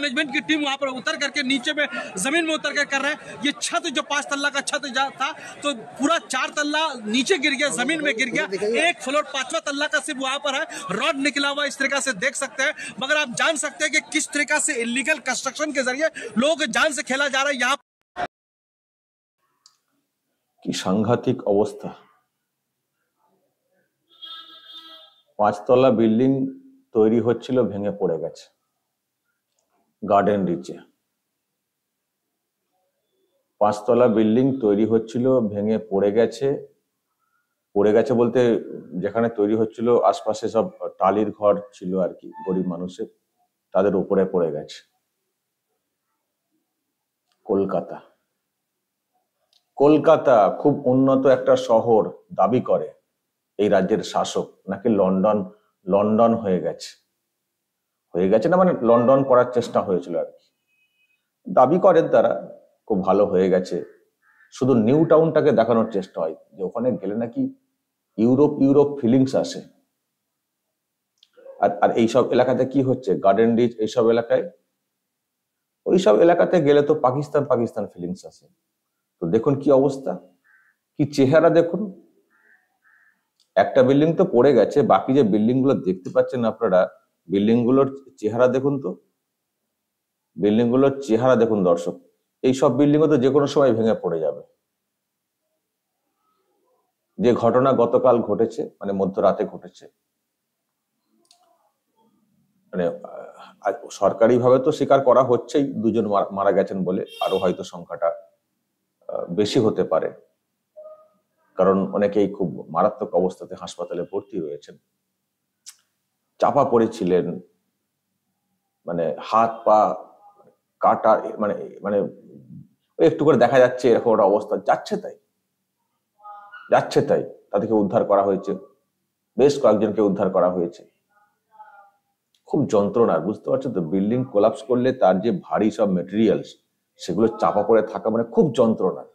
Management की team वहाँ पर उतर करके नीचे में ज़मीन में उतर कर कर रहे हैं ये छत जो पांच तल्ला का छत था तो पूरा चार तल्ला नीचे गिर गया ज़मीन में गिर गया एक फ्लोर पांचवा तल्ला का सिर्फ वहाँ पर है रॉड निकला हुआ इस तरीका से देख सकते हैं मगर आप जान सकते हैं कि किस तरीका से इलीगल कंस्ट्रक्शन के जरिए लोग जान से खेला जा रहा है यहाँ ইয়া सांघातिक अवस्था অবস্থা পাঁচতলা বিল্ডিং তৈরি हो भेगे पड़े गए গার্ডেন রিচে পাঁচতলা বিল্ডিং তৈরি হচ্ছিল ভেঙে পড়ে গেছে পড়ে গেছে বলতে যেখানে তৈরি হচ্ছিল আশপাশে সব টালির ঘর ছিল আর কি গরিব মানুষের তাদের উপরে পড়ে গেছে কলকাতা কলকাতা খুব উন্নত একটা শহর দাবি করে এই রাজ্যের শাসক নাকি লন্ডন লন্ডন হয়ে গেছে হয়ে গেছে না মানে লন্ডন করার চেষ্টা হয়েছিল আর কি দাবি করেন তারা খুব ভালো হয়ে গেছে শুধু নিউ টাউনটাকে দেখানোর চেষ্টা হয় যে ওখানে গেলে নাকি ইউরোপ ইউরোপ ফিলিংস আসে আর আর এইসব এলাকাতে কি হচ্ছে গার্ডেন রিচ এইসব এলাকায় ওইসব এলাকাতে গেলে তো পাকিস্তান পাকিস্তান ফিলিংস আসে তো দেখুন কি অবস্থা কি চেহারা দেখুন একটা বিল্ডিং তো পড়ে গেছে বাকি যে বিল্ডিং গুলো দেখতে পাচ্ছেন আপনারা বিল্ডিং গুলোর চেহারা দেখুন তো গুলোর চেহারা দেখুন দর্শক এই সব বিল্ডিং তো যে কোনো সময় ভেঙে পড়ে যাবে যে ঘটনা গতকাল ঘটেছে মানে মধ্যরাতে ঘটেছে মানে ভাবে তো স্বীকার করা হচ্ছেই দুজন মারা গেছেন বলে আরো হয়তো সংখ্যাটা বেশি হতে পারে কারণ অনেকেই খুব মারাত্মক অবস্থাতে হাসপাতালে ভর্তি রয়েছেন চাপা পড়েছিলেন মানে হাত পা কাটা মানে মানে একটু করে দেখা যাচ্ছে এরকম একটা অবস্থা যাচ্ছে তাই যাচ্ছে তাই তাদেরকে উদ্ধার করা হয়েছে বেশ কয়েকজনকে উদ্ধার করা হয়েছে খুব যন্ত্রণার বুঝতে পারছো তো বিল্ডিং কোলাপস করলে তার যে ভারী সব মেটেরিয়ালস সেগুলো চাপা পড়ে থাকা মানে খুব যন্ত্রণার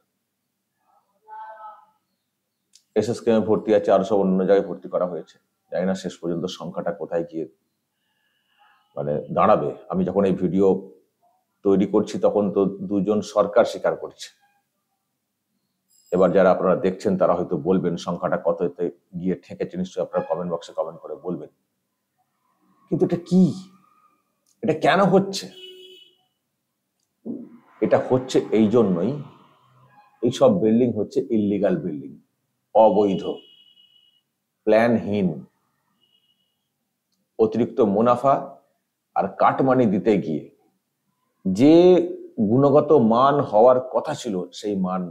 এস এস কেমে ভর্তি আছে আরো সব অন্য জায়গায় ভর্তি করা হয়েছে জানি না শেষ পর্যন্ত সংখ্যাটা কোথায় গিয়ে মানে দাঁড়াবে আমি যখন এই ভিডিও তৈরি করছি তখন তো দুজন সরকার স্বীকার করছে এবার যারা আপনারা দেখছেন তারা হয়তো বলবেন সংখ্যাটা কত গিয়ে ঠেকেছে নিশ্চয়ই আপনারা কমেন্ট বক্সে কমেন্ট করে বলবেন কিন্তু এটা কি এটা কেন হচ্ছে এটা হচ্ছে এই জন্যই এইসব বিল্ডিং হচ্ছে ইল্লিগাল বিল্ডিং অবৈধ প্ল্যানহীন অতিরিক্ত মুনাফা আর কাটমানি দিতে গিয়ে যে গুণগত মান হওয়ার কথা ছিল সেই মান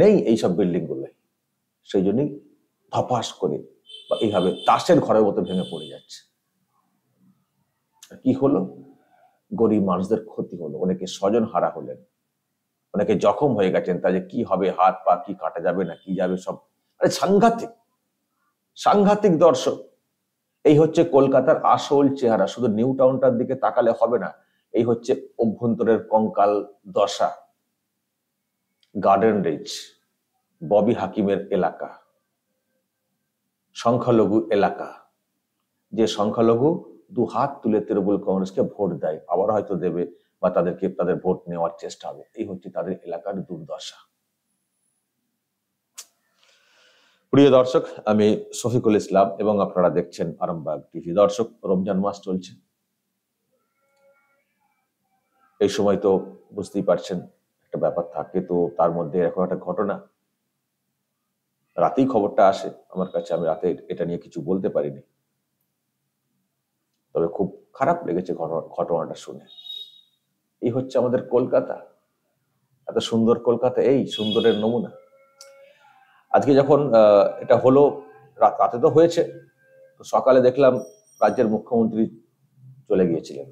নেই এইসব গুলো সেই জন্যই ধপাস করে বা এইভাবে তাসের ঘরের মতো ভেঙে পড়ে যাচ্ছে কি হলো গরিব মানুষদের ক্ষতি হলো অনেকে স্বজন হারা হলেন অনেকে জখম হয়ে গেছেন যে কি হবে হাত পা কি কাটা যাবে না কি যাবে সব আরে সাংঘাতিক সাংঘাতিক দর্শক এই হচ্ছে কলকাতার আসল চেহারা শুধু নিউ টাউনটার দিকে তাকালে হবে না এই হচ্ছে অভ্যন্তরের কঙ্কাল দশা গার্ডেন রিচ ববি হাকিমের এলাকা সংখ্যালঘু এলাকা যে সংখ্যালঘু দু হাত তুলে তৃণমূল কংগ্রেসকে ভোট দেয় আবার হয়তো দেবে বা তাদেরকে তাদের ভোট নেওয়ার চেষ্টা হবে এই হচ্ছে তাদের এলাকার দুর্দশা প্রিয় দর্শক আমি শফিকুল ইসলাম এবং আপনারা দেখছেন আরামবাগ টিভি দর্শক রমজান মাস চলছে এই সময় তো বুঝতেই পারছেন একটা ব্যাপার থাকে তো তার মধ্যে এরকম একটা ঘটনা রাতেই খবরটা আসে আমার কাছে আমি রাতে এটা নিয়ে কিছু বলতে পারিনি তবে খুব খারাপ লেগেছে ঘটনাটা শুনে এই হচ্ছে আমাদের কলকাতা এত সুন্দর কলকাতা এই সুন্দরের নমুনা আজকে যখন এটা হলো রাতে তো হয়েছে তো সকালে দেখলাম রাজ্যের মুখ্যমন্ত্রী চলে গিয়েছিলেন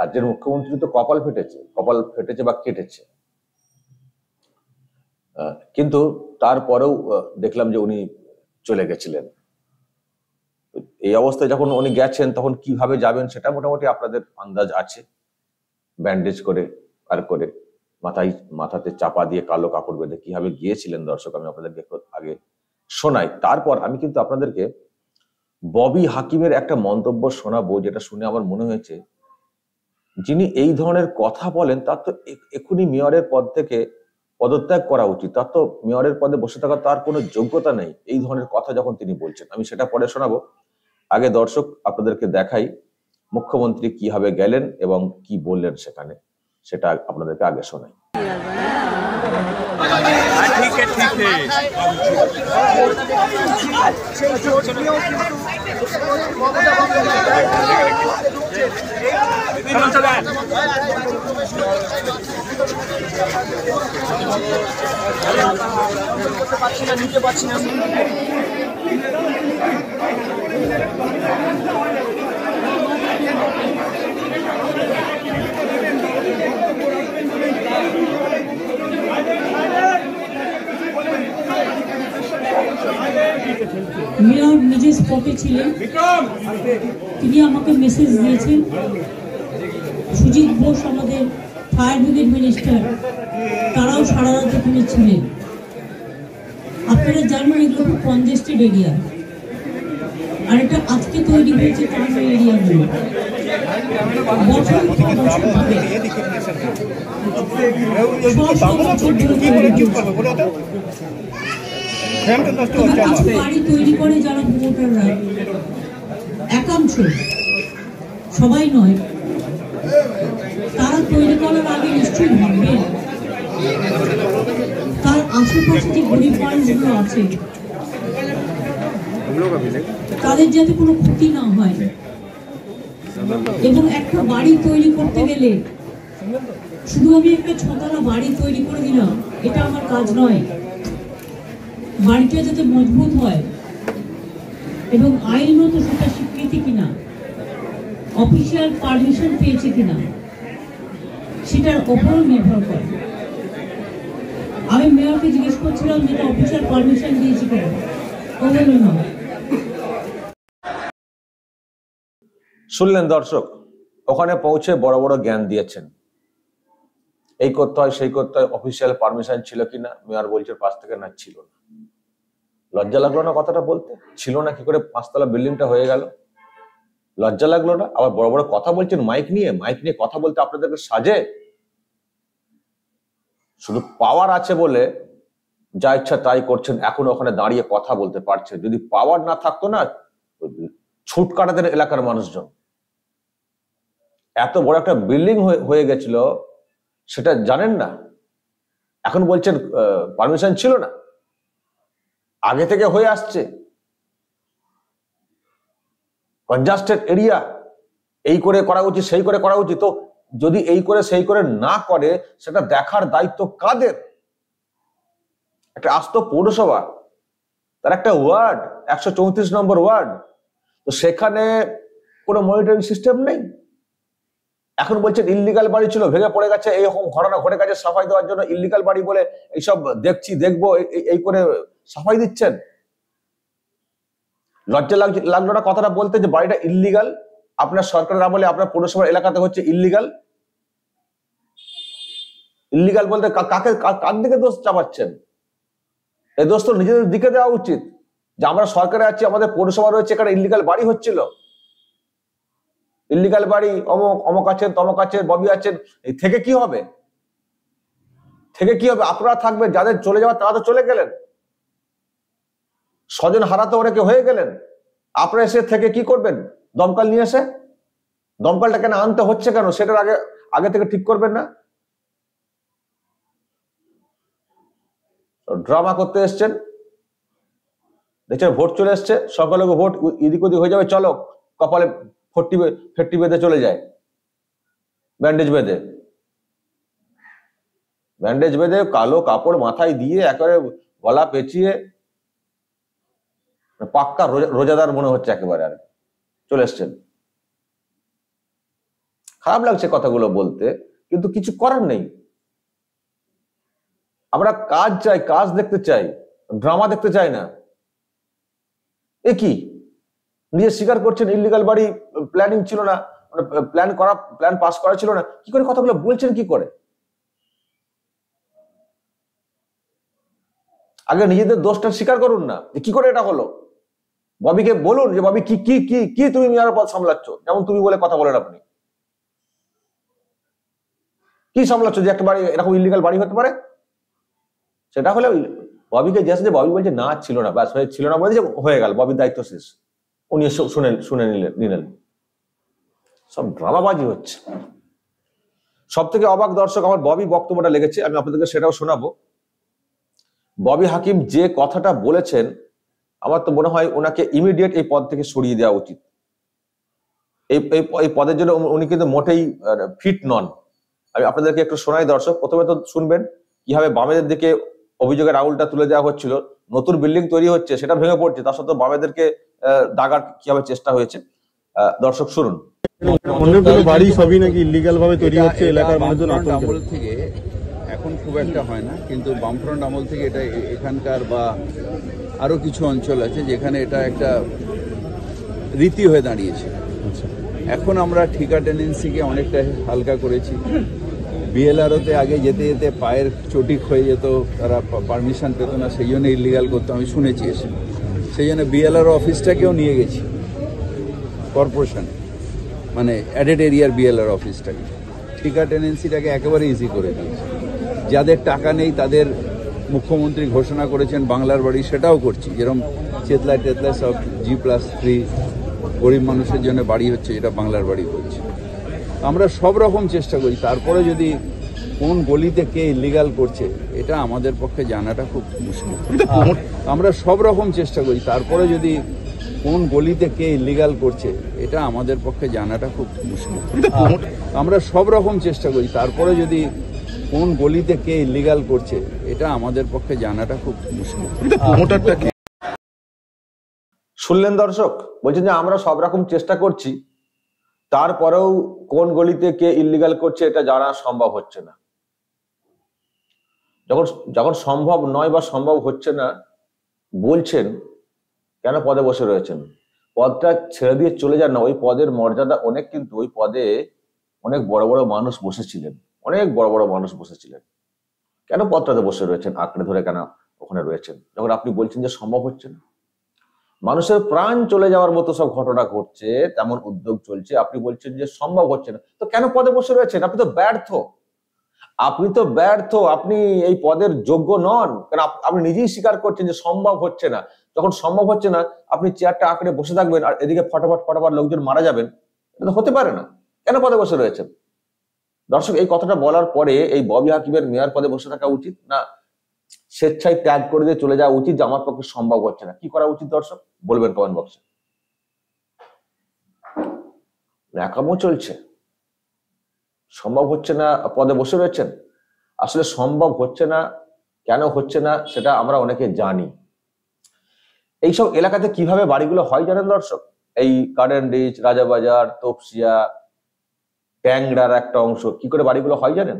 রাজ্যের মুখ্যমন্ত্রী তো কপাল ফেটেছে কপাল ফেটেছে বা কেটেছে কিন্তু তারপরেও দেখলাম যে উনি চলে গেছিলেন এই অবস্থায় যখন উনি গেছেন তখন কিভাবে যাবেন সেটা মোটামুটি আপনাদের আন্দাজ আছে ব্যান্ডেজ করে আর করে মাথায় মাথাতে চাপা দিয়ে কালো কাপড় বেঁধে কিভাবে গিয়েছিলেন দর্শক আমি আপনাদেরকে আগে শোনাই তারপর আমি কিন্তু আপনাদেরকে ববি হাকিমের একটা মন্তব্য শোনাবো যেটা শুনে আমার মনে হয়েছে যিনি এই ধরনের কথা বলেন তার তো এখনই মেয়রের পদ থেকে পদত্যাগ করা উচিত তার তো মেয়রের পদে বসে থাকা তার কোনো যোগ্যতা নেই এই ধরনের কথা যখন তিনি বলছেন আমি সেটা পরে শোনাবো আগে দর্শক আপনাদেরকে দেখাই মুখ্যমন্ত্রী কিভাবে গেলেন এবং কি বললেন সেখানে সেটা আপনাদেরকে আগে শোনাই ঠিক ঠিক নিতে পারছি না মেয়র নিজে স্পটে ছিলেন তিনি আমাকে মেসেজ দিয়েছেন সুজিত বোস আমাদের ফায়ার ব্রিগেড মিনিস্টার তারাও সারা রাত এখানে ছিলেন আপনারা জানবেন এগুলো খুব কনজেস্টেড এরিয়া আর এটা আজকে তৈরি হয়েছে টার্মাল এরিয়াগুলো বছর হ্যাঁ, বাড়ি তৈরি করে যারা একাংশ সবাই নয় তারা তৈরি করার আগে নিশ্চয়ই ভাববেন তার আশেপাশে যে গরিব মানুষগুলো আছে তাদের যাতে কোনো ক্ষতি না হয় এবং একটা বাড়ি তৈরি করতে গেলে শুধু আমি একটা ছতলা বাড়ি তৈরি করে দিলাম এটা আমার কাজ নয় বাড়িটা যাতে মজবুত হয় এবং আইনত সেটা স্বীকৃতি কিনা অফিসিয়াল পারমিশন পেয়েছে কিনা সেটার ওপরও নির্ভর করে আমি মেয়রকে জিজ্ঞেস করছিলাম যেটা অফিসিয়াল পারমিশন দিয়েছে কিনা ও বলল না শুনলেন দর্শক ওখানে পৌঁছে বড় বড় জ্ঞান দিয়েছেন এই করতে হয় সেই করতে হয় অফিসিয়াল পারমিশন ছিল কিনা মেয়র বলছে পাশ থেকে না ছিল না লজ্জা লাগলো না কথাটা বলতে ছিল না কি করে পাঁচতলা বিল্ডিংটা হয়ে গেল লজ্জা লাগলো না আবার বড় বড় কথা বলছেন মাইক নিয়ে মাইক নিয়ে কথা বলতে আপনাদেরকে সাজে শুধু পাওয়ার আছে বলে যা ইচ্ছা তাই করছেন এখন ওখানে দাঁড়িয়ে কথা বলতে পারছেন যদি পাওয়ার না থাকতো না ছুট কাটাতেন এলাকার মানুষজন এত বড় একটা বিল্ডিং হয়ে গেছিল সেটা জানেন না এখন বলছেন পারমিশন ছিল না আগে থেকে হয়ে আসছে কনজাস্টেড এরিয়া এই করে করা উচিত সেই করে করা উচিত তো যদি এই করে সেই করে না করে সেটা দেখার দায়িত্ব কাদের একটা আস্ত পৌরসভা তার একটা ওয়ার্ড একশো চৌত্রিশ নম্বর ওয়ার্ড তো সেখানে কোনো মনিটরিং সিস্টেম নেই এখন বলছেন ইল্লিগাল বাড়ি ছিল ভেঙে পড়ে গেছে এইরকম ঘটনা ঘটে গেছে সাফাই দেওয়ার জন্য ইলিগাল বাড়ি বলে এইসব দেখছি দেখবো এই করে সাফাই দিচ্ছেন লজ্জা লাগলো না কথাটা বলতে যে বাড়িটা ইল্লিগাল আপনার সরকারের আমলে আপনার পৌরসভার এলাকাতে হচ্ছে ইল্লিগাল ইল্লিগাল বলতে কাকে কার দিকে দোষ চাপাচ্ছেন এ দোষ তো নিজেদের দিকে দেওয়া উচিত যে আমরা সরকারে আছি আমাদের পৌরসভা রয়েছে এখানে ইল্লিগাল বাড়ি হচ্ছিল ইল্লিগাল বাড়ি অমক অমক আছেন তমক আছেন ববি আছেন থেকে কি হবে থেকে কি হবে আপনারা থাকবেন যাদের চলে যাওয়ার তারা তো চলে গেলেন স্বজন হারাতে ওরা হয়ে গেলেন আপনার এসে থেকে কি করবেন দমকাল নিয়ে এসে দমকালটা কেন আনতে হচ্ছে কেন সেটার আগে আগে থেকে ঠিক করবেন না ড্রামা করতে এসছেন দেখছেন ভোট চলে এসছে সকলে ভোট এদিক ওদিক হয়ে যাবে চলো কপালে ফট্টি ফেট্টি বেঁধে চলে যায় ব্যান্ডেজ বেঁধে ব্যান্ডেজ বেঁধে কালো কাপড় মাথায় দিয়ে একেবারে গলা পেঁচিয়ে মানে পাক্কা রোজাদার মনে হচ্ছে একেবারে আর চলে এসছেন খারাপ লাগছে কথাগুলো বলতে কিন্তু কিছু করার নেই আমরা কাজ চাই কাজ দেখতে চাই ড্রামা দেখতে চাই না এ কি নিজে স্বীকার করছেন ইলিগাল বাড়ি প্ল্যানিং ছিল না প্ল্যান মানে করা প্ল্যান পাস করা ছিল না কি করে কথাগুলো বলছেন কি করে আগে নিজেদের দোষটা স্বীকার করুন না কি করে এটা হলো ববিকে বলুন যে ববি কি কি কি কি তুমি মিয়ার পথ সামলাচ্ছ যেমন তুমি বলে কথা বলেন আপনি কি সামলাচ্ছ যে একটা বাড়ি এরকম ইলিগাল বাড়ি হতে পারে সেটা হলে ববিকে জিজ্ঞাসা যে ববি বলছে না ছিল না ব্যাস হয়ে ছিল না বলে যে হয়ে গেল ববির দায়িত্ব শেষ উনি শুনে শুনে নিলেন নিলেন সব ড্রামাবাজি হচ্ছে সব থেকে অবাক দর্শক আমার ববি বক্তব্যটা লেগেছে আমি আপনাদেরকে সেটাও শোনাবো ববি হাকিম যে কথাটা বলেছেন আমার তো মনে হয় ওনাকে ইমিডিয়েট এই পদ থেকে সরিয়ে দেওয়া উচিত এই পদের জন্য উনি কিন্তু মোটেই ফিট নন আমি আপনাদেরকে একটু শোনাই দর্শক প্রথমে তো শুনবেন কিভাবে বামেদের দিকে অভিযোগের আউলটা তুলে দেওয়া হচ্ছিল নতুন বিল্ডিং তৈরি হচ্ছে সেটা ভেঙে পড়ছে তার সত্ত্বেও বামেদেরকে দাগার কিভাবে চেষ্টা হয়েছে দর্শক শুনুন অন্যগুলো বাড়ি সবই নাকি ইলিগাল ভাবে তৈরি হচ্ছে এলাকার মানুষজন আমল থেকে এখন খুব একটা হয় না কিন্তু বামফ্রন্ট আমল থেকে এটা এখানকার বা আরও কিছু অঞ্চল আছে যেখানে এটা একটা রীতি হয়ে দাঁড়িয়েছে আচ্ছা। এখন আমরা ঠিকা টেন্ডেন্সিকে অনেকটা হালকা করেছি বিএলআরওতে আগে যেতে যেতে পায়ের চটিক হয়ে যেত তারা পারমিশন পেত না সেই জন্য ইলিগাল করতো আমি শুনেছি এসে সেই জন্য বিএলআরও অফিসটাকেও নিয়ে গেছি কর্পোরেশন মানে অ্যাডেড এরিয়ার বিএলআর অফিসটাকে ঠিকা টেন্ডেন্সিটাকে একেবারে ইজি করে দিয়েছে যাদের টাকা নেই তাদের মুখ্যমন্ত্রী ঘোষণা করেছেন বাংলার বাড়ি সেটাও করছি যেরকম চেতলা টেতলা সব জি প্লাস থ্রি গরিব মানুষের জন্য বাড়ি হচ্ছে যেটা বাংলার বাড়ি করছে আমরা সব রকম চেষ্টা করি তারপরে যদি কোন গলিতে কে ইলিগাল করছে এটা আমাদের পক্ষে জানাটা খুব মুশকিল আমরা সব রকম চেষ্টা করি তারপরে যদি কোন গলিতে কে ইলিগাল করছে এটা আমাদের পক্ষে জানাটা খুব মুশকিল আমরা সব রকম চেষ্টা করি তারপরে যদি কোন গলিতে কে ইলিগাল করছে এটা আমাদের পক্ষে জানাটা খুব মুশকিল শুনলেন দর্শক বলছেন যে আমরা সব রকম চেষ্টা করছি তারপরেও কোন গলিতে কে ইলিগাল করছে এটা জানা সম্ভব হচ্ছে না যখন যখন সম্ভব নয় বা সম্ভব হচ্ছে না বলছেন কেন পদে বসে রয়েছেন পদটা ছেড়ে দিয়ে চলে যান না ওই পদের মর্যাদা অনেক কিন্তু ওই পদে অনেক বড় বড় মানুষ বসেছিলেন অনেক বড় বড় মানুষ বসেছিলেন কেন পথটাতে বসে রয়েছেন আঁকড়ে ধরে কেন ওখানে রয়েছেন যখন আপনি বলছেন যে সম্ভব হচ্ছে না মানুষের প্রাণ চলে যাওয়ার মতো সব ঘটনা ঘটছে তেমন উদ্যোগ চলছে আপনি বলছেন যে সম্ভব হচ্ছে না তো কেন পদে বসে রয়েছেন আপনি তো ব্যর্থ আপনি তো ব্যর্থ আপনি এই পদের যোগ্য নন কারণ আপনি নিজেই স্বীকার করছেন যে সম্ভব হচ্ছে না যখন সম্ভব হচ্ছে না আপনি চেয়ারটা আঁকড়ে বসে থাকবেন আর এদিকে ফটাফট ফটাফট লোকজন মারা যাবেন এটা তো হতে পারে না কেন পদে বসে রয়েছেন দর্শক এই কথাটা বলার পরে এই ববি হাকিমের মেয়র পদে বসে থাকা উচিত না স্বেচ্ছায় ত্যাগ করে দিয়ে চলে যাওয়া উচিত যে আমার পক্ষে সম্ভব হচ্ছে না কি করা উচিত দর্শক বলবেন কমেন্ট বক্সে ন্যাকামো চলছে সম্ভব হচ্ছে না পদে বসে রয়েছেন আসলে সম্ভব হচ্ছে না কেন হচ্ছে না সেটা আমরা অনেকে জানি এইসব এলাকাতে কিভাবে বাড়িগুলো হয় জানেন দর্শক এই কার্ডেন রিচ রাজাবাজার তোপসিয়া ট্যাংরার একটা অংশ কি করে বাড়িগুলো হয় জানেন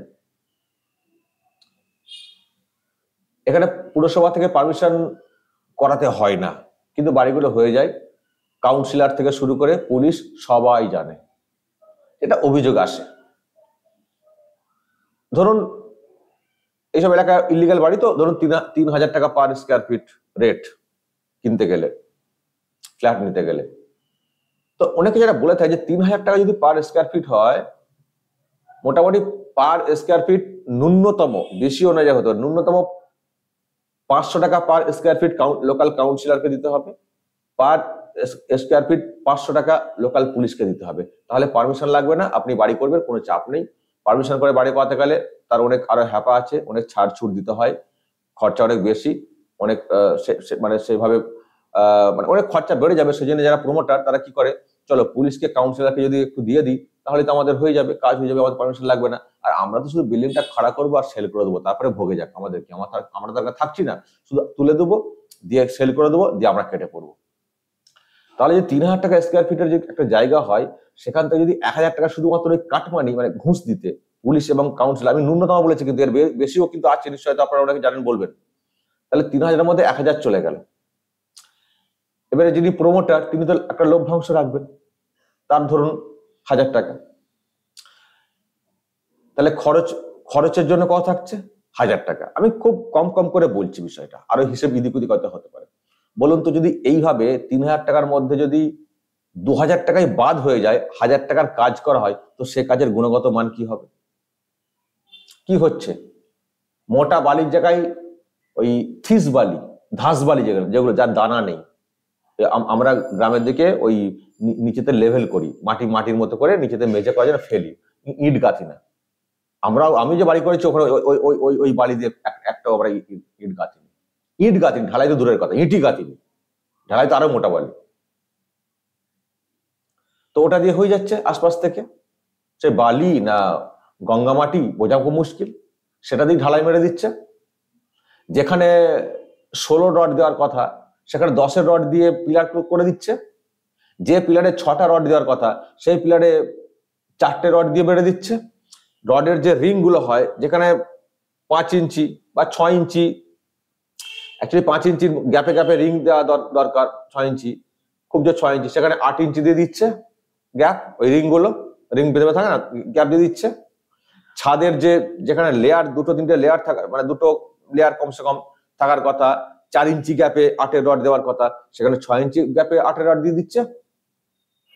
এখানে পুরসভা থেকে পারমিশন করাতে হয় না কিন্তু বাড়িগুলো হয়ে যায় কাউন্সিলর থেকে শুরু করে পুলিশ সবাই জানে এটা অভিযোগ আসে ধরুন এইসব এলাকা ইলিগাল বাড়ি তো ধরুন তিন হাজার টাকা পার স্কোয়ার ফিট রেট কিনতে গেলে ফ্ল্যাট নিতে গেলে তো অনেকে যারা বলে থাকে যে তিন হাজার টাকা যদি পার স্কোয়ার ফিট হয় মোটামুটি পার স্কোয়ার ফিট ন্যূনতম বেশি অনুযায়ী হতে ন্যূনতম পাঁচশো টাকা পার স্কোয়ার ফিট লোকাল কাউন্সিলরকে দিতে হবে পার স্কোয়ার ফিট পাঁচশো টাকা লোকাল পুলিশকে দিতে হবে তাহলে পারমিশন লাগবে না আপনি বাড়ি করবেন কোনো চাপ নেই পারমিশন করে বাড়ি পাওয়াতে গেলে তার অনেক আরো হ্যাপা আছে অনেক ছাড় ছুট দিতে হয় খরচা অনেক বেশি অনেক মানে সেভাবে মানে অনেক খরচা বেড়ে যাবে সেই জন্য যারা প্রমোটার তারা কি করে চলো পুলিশকে কাউন্সিলারকে যদি একটু দিয়ে দিই তাহলে তো আমাদের হয়ে যাবে কাজ হয়ে যাবে আমাদের পারমিশন লাগবে না আর আমরা তো শুধু বিল্ডিংটা খাড়া করবো আর সেল করে দেবো তারপরে ভোগে যাক আমাদেরকে আমার আমরা তার থাকছি না শুধু তুলে দেবো দিয়ে সেল করে দেবো দিয়ে আমরা কেটে পড়বো তাহলে যে তিন হাজার টাকা স্কোয়ার ফিটের যে একটা জায়গা হয় সেখান থেকে যদি এক হাজার টাকা শুধুমাত্র ওই কাটমানি মানে ঘুষ দিতে পুলিশ এবং কাউন্সিল আমি ন্যূনতম বলেছি কিন্তু এর বেশিও কিন্তু আছে নিশ্চয়ই তো আপনারা ওনাকে জানেন বলবেন তাহলে তিন হাজারের মধ্যে এক হাজার চলে গেলো এবারে যদি প্রমোটার তিনি তো একটা লভ্যাংশ রাখবেন তার ধরুন হাজার টাকা তাহলে খরচ খরচের জন্য কত থাকছে হাজার টাকা আমি খুব কম কম করে বলছি বিষয়টা আরো হিসেব ইদিক উদিক কথা হতে পারে বলুন তো যদি এইভাবে তিন হাজার টাকার মধ্যে যদি দু হাজার টাকায় বাদ হয়ে যায় হাজার টাকার কাজ করা হয় তো সে কাজের গুণগত মান কি হবে কি হচ্ছে মোটা বালির জায়গায় ওই থিস বালি ধাস বালি যেগুলো যেগুলো যার দানা নেই আমরা গ্রামের দিকে ওই নিচেতে লেভেল করি মাটি মাটির মতো করে নিচেতে মেজে করার জন্য ফেলি ইট গাঁথি না আমরা আমি যে বাড়ি করেছি ওখানে ওই ওই ওই বাড়ি দিয়ে একটা আমরা ইট গাঁথিনি ইট গাঁথিনি ঢালাই তো দূরের কথা ইটই গাঁথিনি ঢালাই তো আরো মোটা বলে তো ওটা দিয়ে হয়ে যাচ্ছে আশপাশ থেকে সে বালি না গঙ্গা মাটি বোঝা খুব মুশকিল সেটা দিয়ে ঢালাই মেরে দিচ্ছে যেখানে ষোলো ডট দেওয়ার কথা সেখানে দশের রড দিয়ে পিলার করে দিচ্ছে যে পিলারে ছটা রড দেওয়ার কথা সেই পিলারে চারটে রড দিয়ে বেড়ে দিচ্ছে রডের যে রিংগুলো হয় যেখানে পাঁচ ইঞ্চি বা ছয় ইঞ্চি অ্যাকচুয়ালি পাঁচ ইঞ্চির গ্যাপে গ্যাপে রিং দেওয়া দরকার ছয় ইঞ্চি খুব যে ছয় ইঞ্চি সেখানে আট ইঞ্চি দিয়ে দিচ্ছে গ্যাপ ওই রিংগুলো রিং বেঁধে থাকে না গ্যাপ দিয়ে দিচ্ছে ছাদের যে যেখানে লেয়ার দুটো তিনটে লেয়ার থাকার মানে দুটো লেয়ার কমসে কম থাকার কথা চার ইঞ্চি গ্যাপে আটের রড দেওয়ার কথা সেখানে ছয় ইঞ্চি গ্যাপে আটের রড দিয়ে দিচ্ছে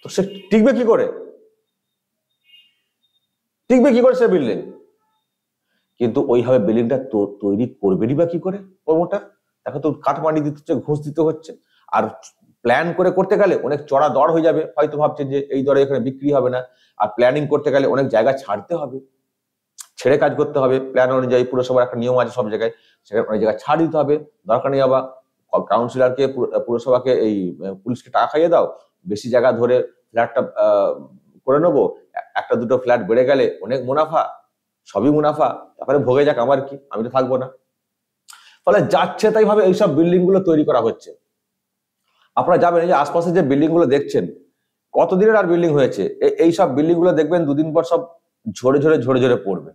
তো সে টিকবে কি করে টিকবে কি করে সে বিল্ডিং কিন্তু ওইভাবে বিল্ডিংটা তৈরি করবেনই বা কি করে কর্মটা তাকে তো কাঠমান্ডি দিতে হচ্ছে ঘুষ দিতে হচ্ছে আর প্ল্যান করে করতে গেলে অনেক চড়া দর হয়ে যাবে হয়তো ভাবছেন যে এই দরে এখানে বিক্রি হবে না আর প্ল্যানিং করতে গেলে অনেক জায়গা ছাড়তে হবে ছেড়ে কাজ করতে হবে প্ল্যান অনুযায়ী পুরসভার একটা নিয়ম আছে সব জায়গায় সেখানে অনেক জায়গায় ছাড় দিতে হবে দরকার নেই আবার কাউন্সিলরকে পুরসভাকে এই পুলিশকে টাকা খাইয়ে দাও বেশি জায়গা ধরে ফ্ল্যাটটা করে নেবো একটা দুটো ফ্ল্যাট বেড়ে গেলে অনেক মুনাফা সবই মুনাফা তারপরে ভোগে যাক আমার কি আমি তো থাকবো না ফলে যাচ্ছে তাই ভাবে এইসব বিল্ডিং গুলো তৈরি করা হচ্ছে আপনারা যাবেন এই যে আশপাশে যে বিল্ডিং গুলো দেখছেন কতদিনের আর বিল্ডিং হয়েছে এই সব বিল্ডিং গুলো দেখবেন দুদিন পর সব ঝরে ঝরে ঝরে ঝরে পড়বে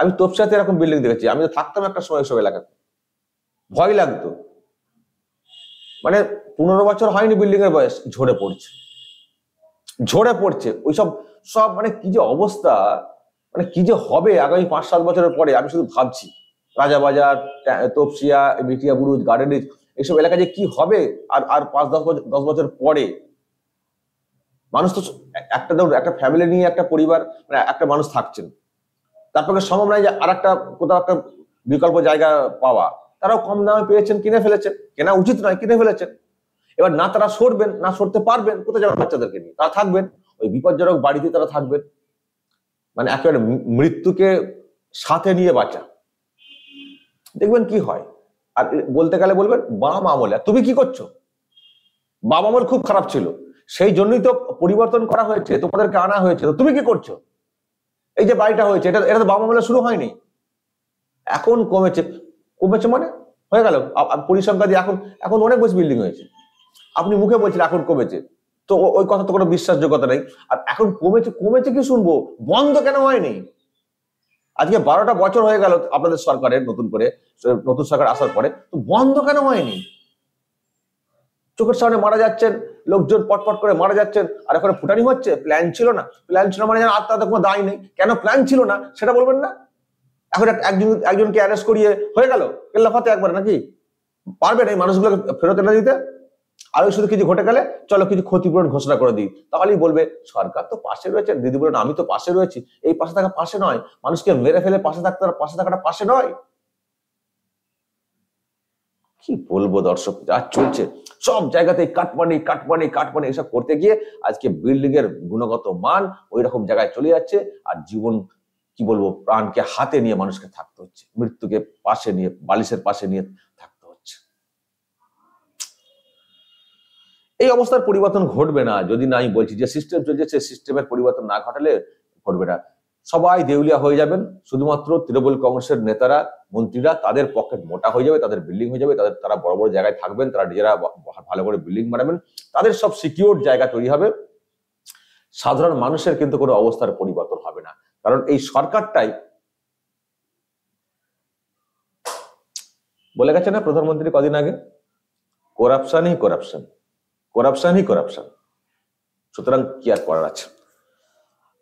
আমি তোপসাতে এরকম বিল্ডিং দেখেছি আমি তো থাকতাম একটা সময় সব এলাকাতে ভয় লাগতো মানে পনেরো বছর হয়নি বিল্ডিং এর বয়স ঝরে পড়ছে ঝরে পড়ছে ওইসব সব মানে কি যে অবস্থা মানে কি যে হবে আগামী পাঁচ সাত বছরের পরে আমি শুধু ভাবছি রাজাবাজার তোপসিয়া বিটিয়া বুরুজ গার্ডেন এইসব এলাকা যে কি হবে আর আর পাঁচ দশ বছর দশ বছর পরে মানুষ তো একটা একটা ফ্যামিলি নিয়ে একটা পরিবার মানে একটা মানুষ থাকছেন তারপরে সম্ভব নয় যে আর একটা কোথাও একটা বিকল্প জায়গা পাওয়া তারাও কম দামে পেয়েছেন কিনে ফেলেছেন কেনা উচিত নয় কিনে ফেলেছেন এবার না তারা সরবেন না সরতে পারবেন কোথায় যাবেন বাচ্চাদেরকে নিয়ে তারা থাকবেন ওই বিপজ্জনক বাড়িতে তারা থাকবেন মানে একেবারে মৃত্যুকে সাথে নিয়ে বাঁচা দেখবেন কি হয় আর বলতে গেলে বলবেন বাম আমলে তুমি কি করছো বাম আমল খুব খারাপ ছিল সেই জন্যই তো পরিবর্তন করা হয়েছে তোমাদেরকে আনা হয়েছে তো তুমি কি করছো এই যে বাড়িটা হয়েছে এটা এটা তো বাবা মামলা শুরু হয়নি এখন কমেছে কমেছে মানে হয়ে গেল পরিসংখ্যা দিয়ে এখন এখন অনেক বেশি বিল্ডিং হয়েছে আপনি মুখে বলছেন এখন কমেছে তো ওই কথা তো কোনো বিশ্বাসযোগ্যতা নেই আর এখন কমেছে কমেছে কি শুনবো বন্ধ কেন হয়নি আজকে বারোটা বছর হয়ে গেল আপনাদের সরকারের নতুন করে নতুন সরকার আসার পরে তো বন্ধ কেন হয়নি চোখের সামনে মারা যাচ্ছেন লোকজন পটপট করে মারা যাচ্ছেন আর এখন ফুটানি হচ্ছে প্ল্যান ছিল না প্ল্যান ছিল মানে যেন আত্মাতে কোনো দায় নেই কেন প্ল্যান ছিল না সেটা বলবেন না এখন একজন একজনকে অ্যারেস্ট করিয়ে হয়ে গেল কেল্লাফাতে একবার নাকি পারবে না এই মানুষগুলোকে ফেরত এনে দিতে আর ওই শুধু কিছু ঘটে গেলে চলো কিছু ক্ষতিপূরণ ঘোষণা করে দিই তাহলেই বলবে সরকার তো পাশে রয়েছে দিদি বলুন আমি তো পাশে রয়েছি এই পাশে থাকা পাশে নয় মানুষকে মেরে ফেলে পাশে থাকতে পাশে থাকাটা পাশে নয় কি বলবো দর্শক যা চলছে সব জায়গাতে কাটমানি কাটমানি কাটমানি এসব করতে গিয়ে আজকে বিল্ডিং এর গুণগত মান ওই রকম জায়গায় চলে যাচ্ছে আর জীবন কি বলবো প্রাণকে হাতে নিয়ে মানুষকে থাকতে হচ্ছে মৃত্যুকে পাশে নিয়ে বালিশের পাশে নিয়ে থাকতে হচ্ছে এই অবস্থার পরিবর্তন ঘটবে না যদি না আমি বলছি যে সিস্টেম চলছে সেই সিস্টেমের পরিবর্তন না ঘটালে ঘটবে না সবাই দেউলিয়া হয়ে যাবেন শুধুমাত্র তৃণমূল কংগ্রেসের নেতারা মন্ত্রীরা তাদের পকেট মোটা হয়ে যাবে তাদের বিল্ডিং হয়ে যাবে তাদের তারা বড় বড় জায়গায় থাকবেন তারা নিজেরা ভালো করে বিল্ডিং বানাবেন তাদের সব সিকিউর জায়গা তৈরি হবে সাধারণ মানুষের কিন্তু কোনো অবস্থার পরিবর্তন হবে না কারণ এই সরকারটাই বলে গেছে না প্রধানমন্ত্রী কদিন আগে করাপশনই করাপশন করাপশনই করাপশন সুতরাং কি আর করার আছে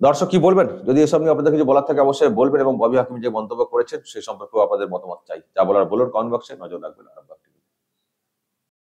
দর্শক কি বলবেন যদি এসব নিয়ে আপনাদের কিছু বলার থাকে অবশ্যই বলবেন এবং ববি হাকিম যে মন্তব্য করেছেন সে সম্পর্কেও আপনাদের মতামত চাই যা বলার বলুন কমেন্ট বক্সে নজর রাখবেন